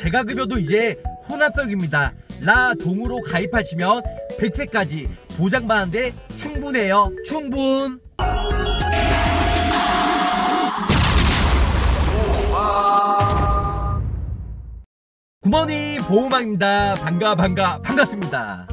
제가 급여도 이제 혼합석입니다. 라 동으로 가입하시면 100세까지 보장받는데 충분해요. 충분! 구머니 보호망입니다. 반가 반가 반갑습니다.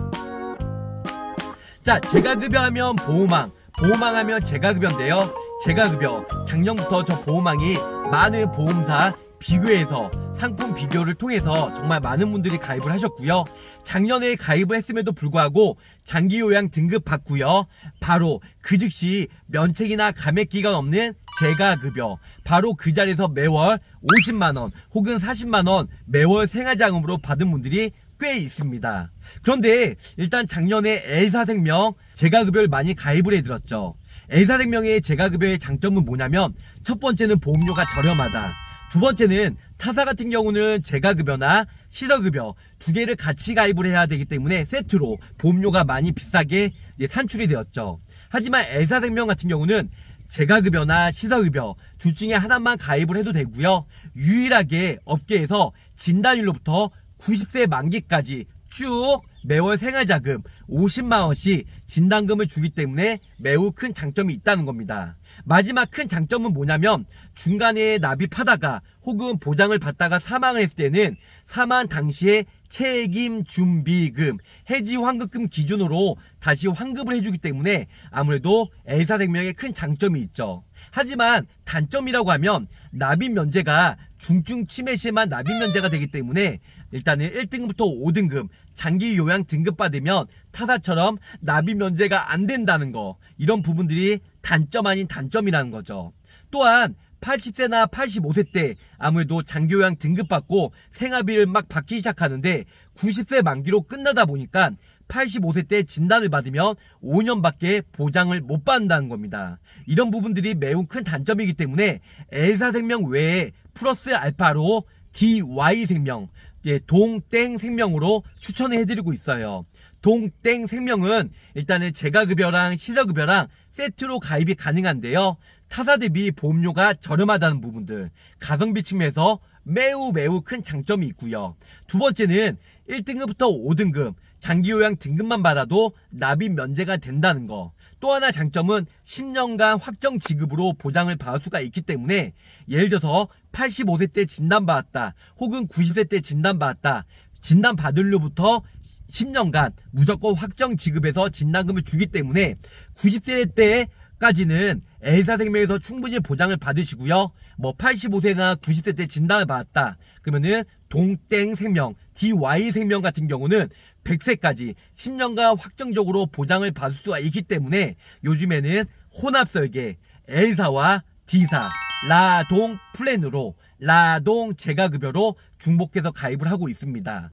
자 제가 급여하면 보호망 보호망하면 제가 급여인데요. 제가 급여 작년부터 저 보호망이 많은 보험사 비교해서 상품 비교를 통해서 정말 많은 분들이 가입을 하셨고요. 작년에 가입을 했음에도 불구하고 장기 요양 등급 받고요. 바로 그 즉시 면책이나 감액 기간 없는 재가급여 바로 그 자리에서 매월 50만원 혹은 40만원 매월 생활자금으로 받은 분들이 꽤 있습니다. 그런데 일단 작년에 l 사생명 재가급여를 많이 가입을 해드렸죠. l 사생명의 재가급여의 장점은 뭐냐면 첫 번째는 보험료가 저렴하다. 두 번째는 타사 같은 경우는 재가급여나 시더급여 두 개를 같이 가입을 해야 되기 때문에 세트로 보험료가 많이 비싸게 산출이 되었죠. 하지만 애사생명 같은 경우는 재가급여나 시사급여 둘 중에 하나만 가입을 해도 되고요. 유일하게 업계에서 진단일로부터 90세 만기까지 쭉 매월 생활자금 50만원씩 진단금을 주기 때문에 매우 큰 장점이 있다는 겁니다. 마지막 큰 장점은 뭐냐면 중간에 납입하다가 혹은 보장을 받다가 사망을 했을 때는 사망 당시에 책임 준비금, 해지 환급금 기준으로 다시 환급을 해주기 때문에 아무래도 a 사생명에큰 장점이 있죠. 하지만 단점이라고 하면 납입 면제가 중증 치매 시에만 납입 면제가 되기 때문에 일단은 1등부터 5등급 장기 요양 등급 받으면 타사처럼 납입 면제가 안 된다는 거 이런 부분들이 단점 아닌 단점이라는 거죠. 또한 80세나 85세 때 아무래도 장기요양 등급받고 생활비를 막 받기 시작하는데 90세 만기로 끝나다 보니까 85세 때 진단을 받으면 5년밖에 보장을 못 받는다는 겁니다. 이런 부분들이 매우 큰 단점이기 때문에 엘사생명 외에 플러스 알파로 DY생명 예, 동땡 생명으로 추천을 해드리고 있어요. 동땡 생명은 일단은 재가급여랑 시사급여랑 세트로 가입이 가능한데요. 타사 대비 보험료가 저렴하다는 부분들, 가성비 측면에서 매우 매우 큰 장점이 있고요. 두 번째는 1등급부터 5등급, 장기요양 등급만 받아도 납입 면제가 된다는 거. 또 하나 장점은 10년간 확정 지급으로 보장을 받을 수가 있기 때문에 예를 들어서 85세 때 진단받았다 혹은 90세 때 진단받았다 진단받을로부터 10년간 무조건 확정 지급해서 진단금을 주기 때문에 9 0세때 까지는 A사생명에서 충분히 보장을 받으시고요. 뭐 85세나 90세 때 진단을 받았다. 그러면은 동땡 생명, DY 생명 같은 경우는 100세까지 10년간 확정적으로 보장을 받을 수가 있기 때문에 요즘에는 혼합설계 A사와 D사, 라동 플랜으로 라동 재가급여로 중복해서 가입을 하고 있습니다.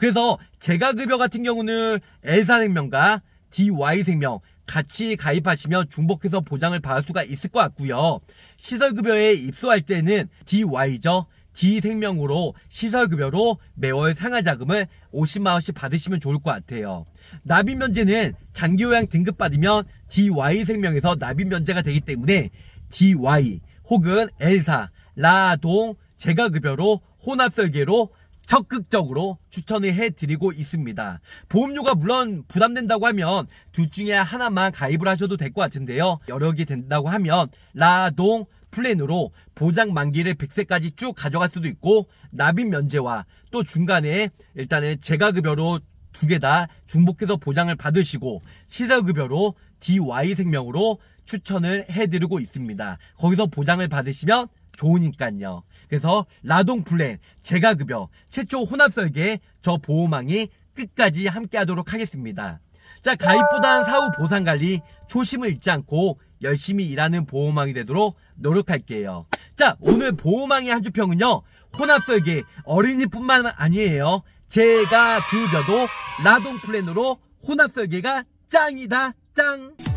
그래서 제가급여 같은 경우는 l 사생명과 DY생명 같이 가입하시면 중복해서 보장을 받을 수가 있을 것 같고요. 시설급여에 입소할 때는 DY죠. D생명으로 시설급여로 매월 상하자금을 50만원씩 받으시면 좋을 것 같아요. 납입면제는 장기요양 등급받으면 DY생명에서 납입면제가 되기 때문에 DY 혹은 l 사 라동, 제가급여로 혼합설계로 적극적으로 추천을 해드리고 있습니다. 보험료가 물론 부담된다고 하면 둘 중에 하나만 가입을 하셔도 될 것 같은데요. 여력이 된다고 하면 라동 플랜으로 보장 만기를 100세까지 쭉 가져갈 수도 있고 납입 면제와 또 중간에 일단은 재가급여로 두 개 다 중복해서 보장을 받으시고 시설급여로 DY생명으로 추천을 해드리고 있습니다. 거기서 보장을 받으시면 좋으니까요. 그래서 라동 플랜, 제가 급여, 최초 혼합 설계, 저 보호망이 끝까지 함께 하도록 하겠습니다. 자, 가입보단 사후 보상 관리, 초심을 잃지 않고 열심히 일하는 보호망이 되도록 노력할게요. 자, 오늘 보호망의 한 주평은요, 혼합 설계, 어린이뿐만 아니에요. 제가 급여도 라동 플랜으로 혼합 설계가 짱이다, 짱!